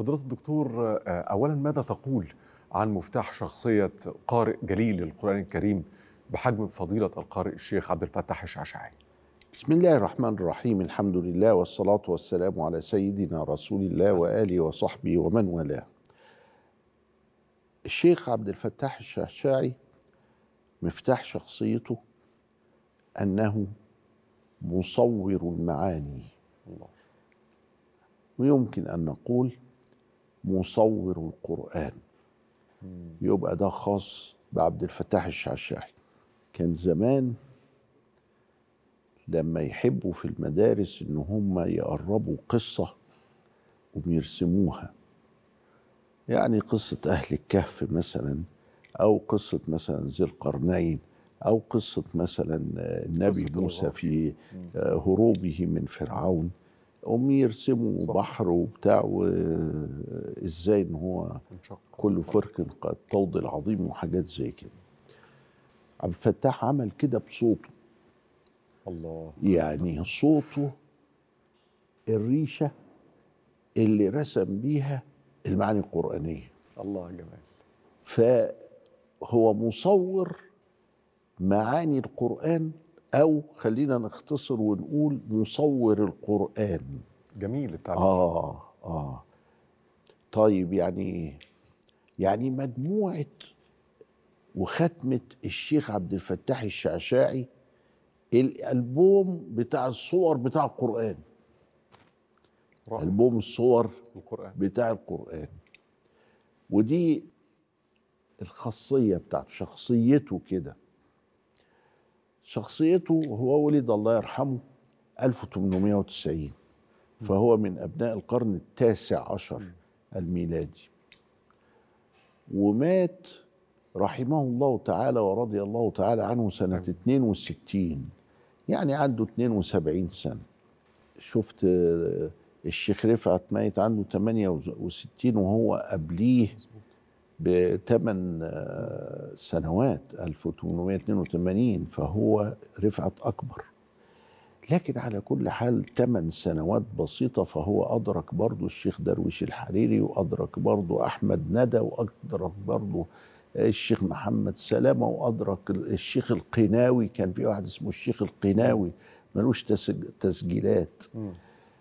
فضيلة الدكتور آه، أولا ماذا تقول عن مفتاح شخصية قارئ جليل للقرآن الكريم بحجم فضيلة القارئ الشيخ عبد الفتاح الشعشعي بسم الله الرحمن الرحيم الحمد لله والصلاة والسلام على سيدنا رسول الله وآله وصحبه ومن والاه الشيخ عبد الفتاح الشعشعي مفتاح شخصيته أنه مصور المعاني ويمكن أن نقول مصور القرآن يبقى ده خاص بعبد الفتاح الشعشاعي كان زمان لما يحبوا في المدارس ان هم يقربوا قصه وبيرسموها يعني قصه اهل الكهف مثلا او قصه مثلا ذي القرنين او قصه مثلا آه، النبي موسى في آه، هروبه من فرعون هم يرسموا صح. بحر وبتاع وازاي ان هو كل فرق قد العظيم وحاجات زي كده عبد الفتاح عمل كده بصوته الله يعني صوته الريشه اللي رسم بيها المعاني القرانيه الله جمال فهو مصور معاني القران او خلينا نختصر ونقول مصور القران جميل التعبير اه اه طيب يعني يعني مجموعه وختمه الشيخ عبد الفتاح الشعشاعي الالبوم بتاع الصور بتاع القران رحمة. البوم الصور القرآن. بتاع القران ودي الخاصيه بتاعته شخصيته كده شخصيته هو ولد الله يرحمه 1890 فهو من أبناء القرن التاسع عشر الميلادي ومات رحمه الله تعالى ورضي الله تعالى عنه سنة 62 نعم. يعني عنده 72 سنة شفت الشيخ رفعت ميت عنده 68 وهو قبليه بثمان آه، سنوات 1882 فهو رفعت أكبر لكن على كل حال ثمان سنوات بسيطة فهو أدرك برضو الشيخ درويش الحريري وأدرك برضو أحمد ندى وأدرك برضو الشيخ محمد سلامة وأدرك الشيخ القناوي كان في واحد اسمه الشيخ القناوي ملوش تسجيلات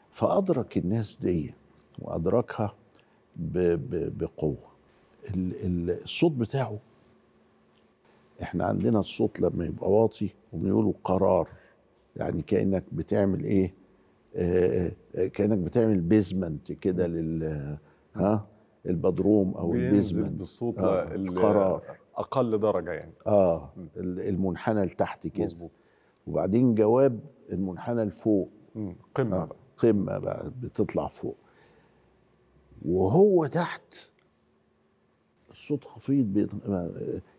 فأدرك الناس دي وأدركها بقوة الصوت بتاعه احنا عندنا الصوت لما يبقى واطي وبيقولوا قرار يعني كانك بتعمل ايه آه, آه،, آه، كانك بتعمل بيزمنت كده لل ها البدروم او البيزمنت بالصوت آه القرار اقل درجه يعني اه المنحنى لتحت كده مظبوط وبعدين جواب المنحنى لفوق قمه آه بقى قمه بقى بتطلع فوق وهو تحت الصوت خفيض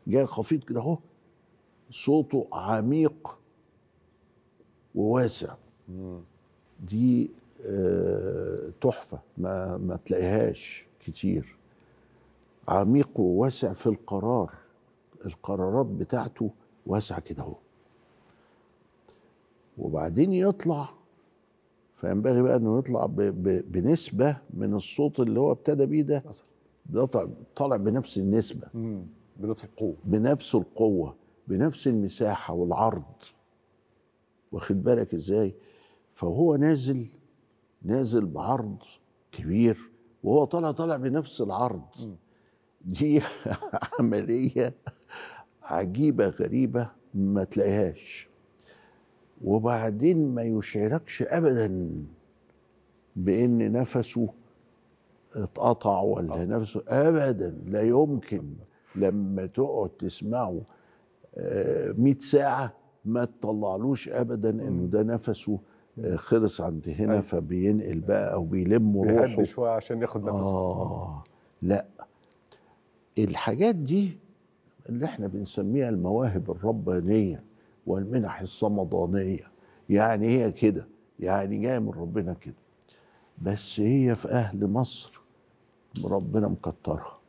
جاي خفيض كده اهو صوته عميق وواسع دي آه، تحفه ما ما تلاقيهاش كتير عميق وواسع في القرار القرارات بتاعته واسعه كده اهو وبعدين يطلع فينبغي بقى انه يطلع بنسبه من الصوت اللي هو ابتدى بيه ده ده طالع بنفس النسبه بنفس القوه بنفس القوه بنفس المساحه والعرض واخد بالك ازاي فهو نازل نازل بعرض كبير وهو طالع طالع بنفس العرض دي عمليه عجيبه غريبه ما تلاقيهاش وبعدين ما يشعركش ابدا بان نفسه اتقطع ولا آه. نفسه ابدا لا يمكن لما تقعد تسمعه 100 آه، ساعه ما تطلعلوش ابدا انه ده نفسه آه، خلص عند هنا أيوة. فبينقل بقى او بيلم روحه بيهدي شويه عشان ياخد نفسه اه لا الحاجات دي اللي احنا بنسميها المواهب الربانيه والمنح الصمدانيه يعني هي كده يعني جايه من ربنا كده بس هي في اهل مصر ربنا مكترها